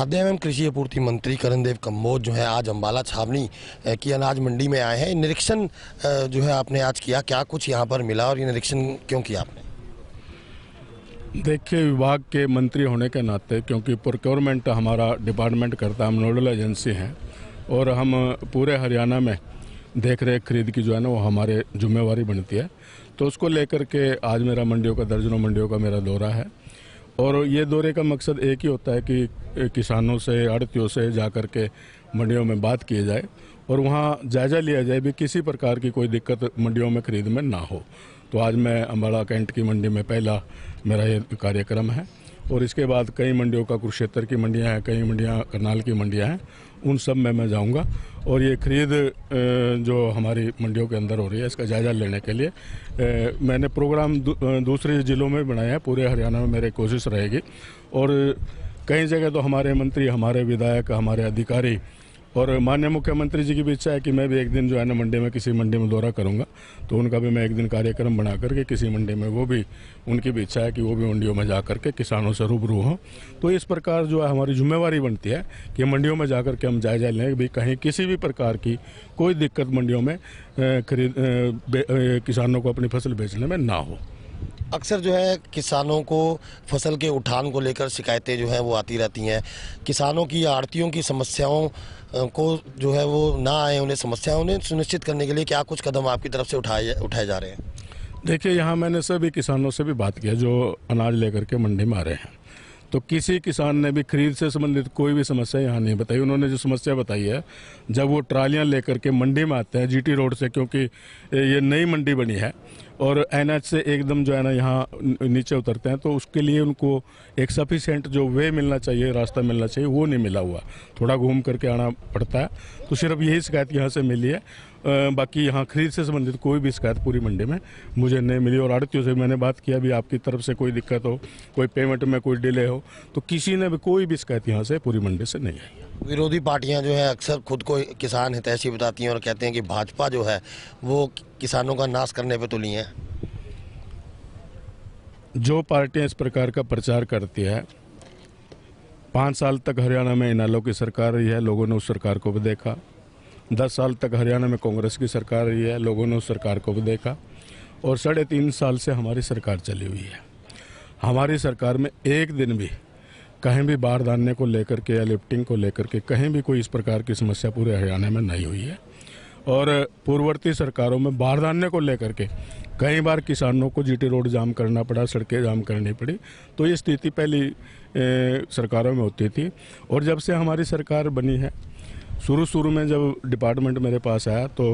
खाद्य एवं कृषि आपूर्ति मंत्री करण देव कम्बोज जो है आज अम्बाला छावनी की अनाज मंडी में आए हैं निरीक्षण जो है आपने आज किया क्या कुछ यहाँ पर मिला और ये निरीक्षण क्यों किया आपने देखिए विभाग के मंत्री होने के नाते क्योंकि प्रोक्योरमेंट हमारा डिपार्टमेंट करता हम नोडल एजेंसी हैं और हम पूरे हरियाणा में देख रेख खरीद की जो है ना वो हमारे जुम्मेवारी बनती है तो उसको लेकर के आज मेरा मंडियों का दर्जनों मंडियों का मेरा दौरा है और ये दौरे का मकसद एक ही होता है कि किसानों से आड़तियों से जा कर के मंडियों में बात किए जाए और वहाँ जायजा लिया जाए भी किसी प्रकार की कोई दिक्कत मंडियों में खरीद में ना हो तो आज मैं अम्बाड़ा कैंट की मंडी में पहला मेरा ये कार्यक्रम है और इसके बाद कई मंडियों का कुरुक्षेत्र की मंडियाँ हैं कई मंडियाँ करनाल की मंडियाँ हैं उन सब में मैं जाऊंगा और ये खरीद जो हमारी मंडियों के अंदर हो रही है इसका जायज़ा लेने के लिए मैंने प्रोग्राम दूसरे ज़िलों में बनाया है पूरे हरियाणा में मेरी कोशिश रहेगी और कई जगह तो हमारे मंत्री हमारे विधायक हमारे अधिकारी और माननीय मुख्यमंत्री जी की भी इच्छा है कि मैं भी एक दिन जो है ना मंडी में किसी मंडी में दौरा करूँगा तो उनका भी मैं एक दिन कार्यक्रम बना करके किसी मंडी में वो भी उनकी भी इच्छा है कि वो भी मंडियों में जा करके किसानों से रूबरू हों तो इस प्रकार जो है हमारी जिम्मेवारी बनती है कि मंडियों में जा करके हम जायजा लें भी कहीं किसी भी प्रकार की कोई दिक्कत मंडियों में खरीद किसानों को अपनी फसल बेचने में ना हो अक्सर जो है किसानों को फसल के उठान को लेकर शिकायतें जो हैं वो आती रहती हैं किसानों की आड़तियों की समस्याओं को जो है वो ना आए उन्हें समस्याओं उन्हें सुनिश्चित करने के लिए क्या कुछ कदम आपकी तरफ से उठाए उठाए जा रहे हैं देखिए यहाँ मैंने सभी किसानों से भी बात किया जो अनाज लेकर के मंडी में आ रहे हैं तो किसी किसान ने भी खरीद से संबंधित कोई भी समस्या यहाँ नहीं बताई उन्होंने जो समस्या बताई है जब वो ट्रालियाँ लेकर के मंडी में आते हैं जीटी रोड से क्योंकि ये नई मंडी बनी है और एनएच से एकदम जो है ना यहाँ नीचे उतरते हैं तो उसके लिए उनको एक सफिशेंट जो वे मिलना चाहिए रास्ता मिलना चाहिए वो नहीं मिला हुआ थोड़ा घूम करके आना पड़ता है तो सिर्फ यही शिकायत यहाँ से मिली है बाकी यहाँ खरीद से संबंधित कोई भी शिकायत पूरी मंडी में मुझे नहीं मिली और आड़तियों से मैंने बात किया भी आपकी तरफ से कोई दिक्कत हो कोई पेमेंट में कोई डिले हो तो किसी ने भी कोई भी शिकायत यहाँ से पूरी मंडी से नहीं आई विरोधी पार्टियां जो है अक्सर खुद को किसान हितैषी बताती हैं और कहते हैं कि भाजपा जो है वो किसानों का नाश करने पर तुली है जो पार्टियां इस प्रकार का प्रचार करती है पाँच साल तक हरियाणा में इनालों की सरकार रही है लोगों ने उस सरकार को भी देखा दस साल तक हरियाणा में कांग्रेस की सरकार रही है लोगों ने उस सरकार को भी देखा और साढ़े तीन साल से हमारी सरकार चली हुई है हमारी सरकार में एक दिन भी कहीं भी बाढ़ दानने को लेकर के या लिफ्टिंग को लेकर के कहीं भी कोई इस प्रकार की समस्या पूरे हरियाणा में नहीं हुई है और पूर्ववर्ती सरकारों में बाढ़ दानने को लेकर के कई बार किसानों को जीटी रोड जाम करना पड़ा सड़कें जाम करनी पड़ी तो ये स्थिति पहली ए, सरकारों में होती थी और जब से हमारी सरकार बनी है शुरू शुरू में जब डिपार्टमेंट मेरे पास आया तो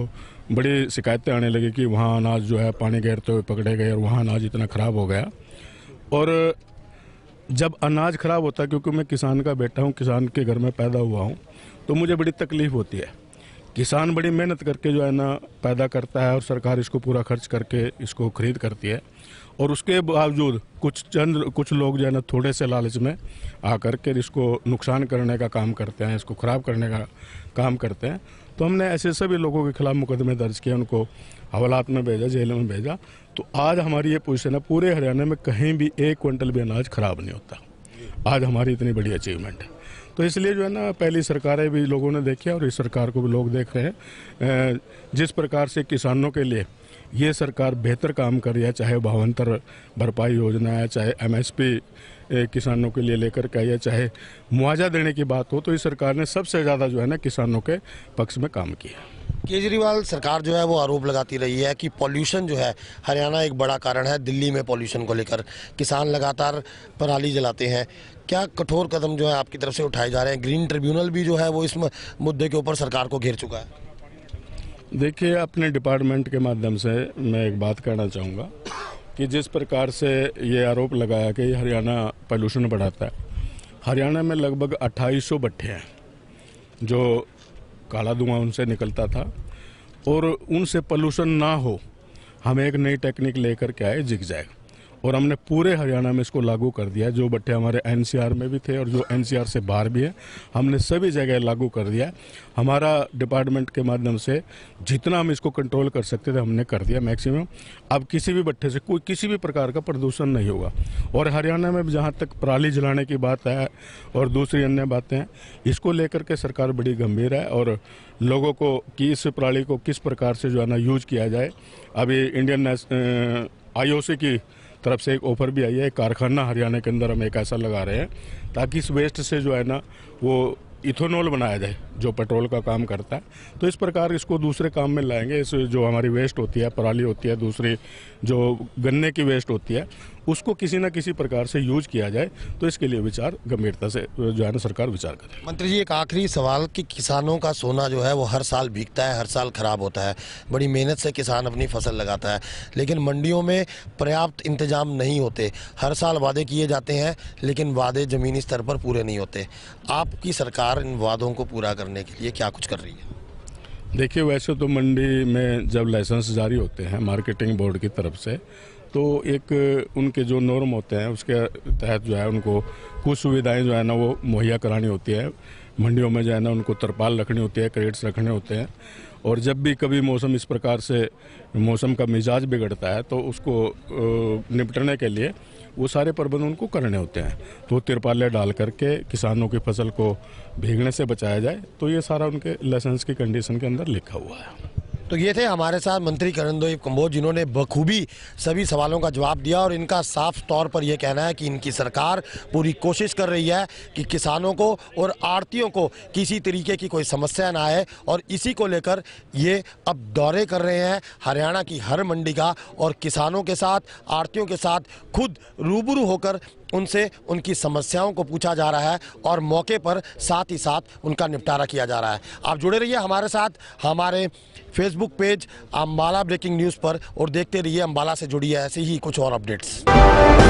बड़ी शिकायतें आने लगी कि वहाँ अनाज जो है पानी गहरते हुए पकड़े गए और वहाँ अनाज इतना ख़राब हो गया और जब अनाज ख़राब होता है क्योंकि मैं किसान का बेटा हूँ किसान के घर में पैदा हुआ हूँ तो मुझे बड़ी तकलीफ़ होती है किसान बड़ी मेहनत करके जो है ना पैदा करता है और सरकार इसको पूरा खर्च करके इसको खरीद करती है और उसके बावजूद कुछ चंद कुछ लोग जो है ना थोड़े से लालच में आकर के इसको नुकसान करने का काम करते हैं इसको ख़राब करने का काम करते हैं तो हमने ऐसे सभी लोगों के खिलाफ मुकदमे दर्ज किए उनको हवालात में भेजा जेल में भेजा तो आज हमारी ये पोजिशन है पूरे हरियाणा में कहीं भी एक क्विंटल भी अनाज खराब नहीं होता आज हमारी इतनी बड़ी अचीवमेंट है तो इसलिए जो है ना पहली सरकारें भी लोगों ने देखी और इस सरकार को भी लोग देख रहे हैं जिस प्रकार से किसानों के लिए ये सरकार बेहतर काम कर रही है चाहे भावंतर भरपाई योजना है चाहे एमएसपी किसानों के लिए लेकर के या चाहे मुआवजा देने की बात हो तो इस सरकार ने सबसे ज़्यादा जो है ना किसानों के पक्ष में काम किया केजरीवाल सरकार जो है वो आरोप लगाती रही है कि पॉल्यूशन जो है हरियाणा एक बड़ा कारण है दिल्ली में पॉल्यूशन को लेकर किसान लगातार पराली जलाते हैं क्या कठोर कदम जो है आपकी तरफ से उठाए जा रहे हैं ग्रीन ट्रिब्यूनल भी जो है वो इस मुद्दे के ऊपर सरकार को घेर चुका है देखिए अपने डिपार्टमेंट के माध्यम से मैं एक बात कहना चाहूँगा कि जिस प्रकार से ये आरोप लगाया कि हरियाणा पॉल्यूशन बढ़ाता है हरियाणा में लगभग अट्ठाईस भट्ठे हैं जो काला धुआं उनसे निकलता था और उनसे पोल्यूशन ना हो हम एक नई टेक्निक लेकर के आए जिग जैग और हमने पूरे हरियाणा में इसको लागू कर दिया जो बट्टे हमारे एनसीआर में भी थे और जो एनसीआर से बाहर भी है हमने सभी जगह लागू कर दिया हमारा डिपार्टमेंट के माध्यम से जितना हम इसको कंट्रोल कर सकते थे हमने कर दिया मैक्सिमम अब किसी भी बट्टे से कोई किसी भी प्रकार का प्रदूषण नहीं होगा और हरियाणा में जहाँ तक पराली जलाने की बात है और दूसरी अन्य बातें इसको लेकर के सरकार बड़ी गंभीर है और लोगों को कि इस पराली को किस प्रकार से जो है ना यूज किया जाए अभी इंडियन आईओसी की तरफ से एक ऑफर भी आई है कारखाना हरियाणा के अंदर हम एक ऐसा लगा रहे हैं ताकि इस वेस्ट से जो है ना वो इथोनॉल बनाया जाए जो पेट्रोल का काम करता है तो इस प्रकार इसको दूसरे काम में लाएंगे इस जो हमारी वेस्ट होती है पराली होती है दूसरी जो गन्ने की वेस्ट होती है उसको किसी न किसी प्रकार से यूज किया जाए तो इसके लिए विचार गंभीरता से जो है ना सरकार विचार करे मंत्री जी एक आखिरी सवाल कि किसानों का सोना जो है वो हर साल भीगता है हर साल खराब होता है बड़ी मेहनत से किसान अपनी फसल लगाता है लेकिन मंडियों में पर्याप्त इंतजाम नहीं होते हर साल वादे किए जाते हैं लेकिन वादे ज़मीनी स्तर पर पूरे नहीं होते आपकी सरकार इन वादों को पूरा करने के लिए क्या कुछ कर रही है देखिए वैसे तो मंडी में जब लाइसेंस जारी होते हैं मार्केटिंग बोर्ड की तरफ से तो एक उनके जो नॉर्म होते हैं उसके तहत जो है उनको कुछ सुविधाएं जो है ना वो मुहैया करानी होती है मंडियों में जो है ना उनको तरपाल रखनी होती है क्रेट्स रखने होते हैं और जब भी कभी मौसम इस प्रकार से मौसम का मिजाज बिगड़ता है तो उसको निपटने के लिए वो सारे प्रबंध उनको करने होते हैं तो तिरपाले डाल करके किसानों की फसल को भीगने से बचाया जाए तो ये सारा उनके लाइसेंस की कंडीशन के अंदर लिखा हुआ है तो ये थे हमारे साथ मंत्री करणदेव कम्बोज जिन्होंने बखूबी सभी सवालों का जवाब दिया और इनका साफ तौर पर यह कहना है कि इनकी सरकार पूरी कोशिश कर रही है कि किसानों को और आड़तियों को किसी तरीके की कोई समस्या ना आए और इसी को लेकर ये अब दौरे कर रहे हैं हरियाणा की हर मंडी का और किसानों के साथ आड़तियों के साथ खुद रूबरू होकर उनसे उनकी समस्याओं को पूछा जा रहा है और मौके पर साथ ही साथ उनका निपटारा किया जा रहा है आप जुड़े रहिए हमारे साथ हमारे Facebook page Ambala breaking news पर और देखते रहिए अम्बाला से जुड़ी ऐसे ही कुछ और अपडेट्स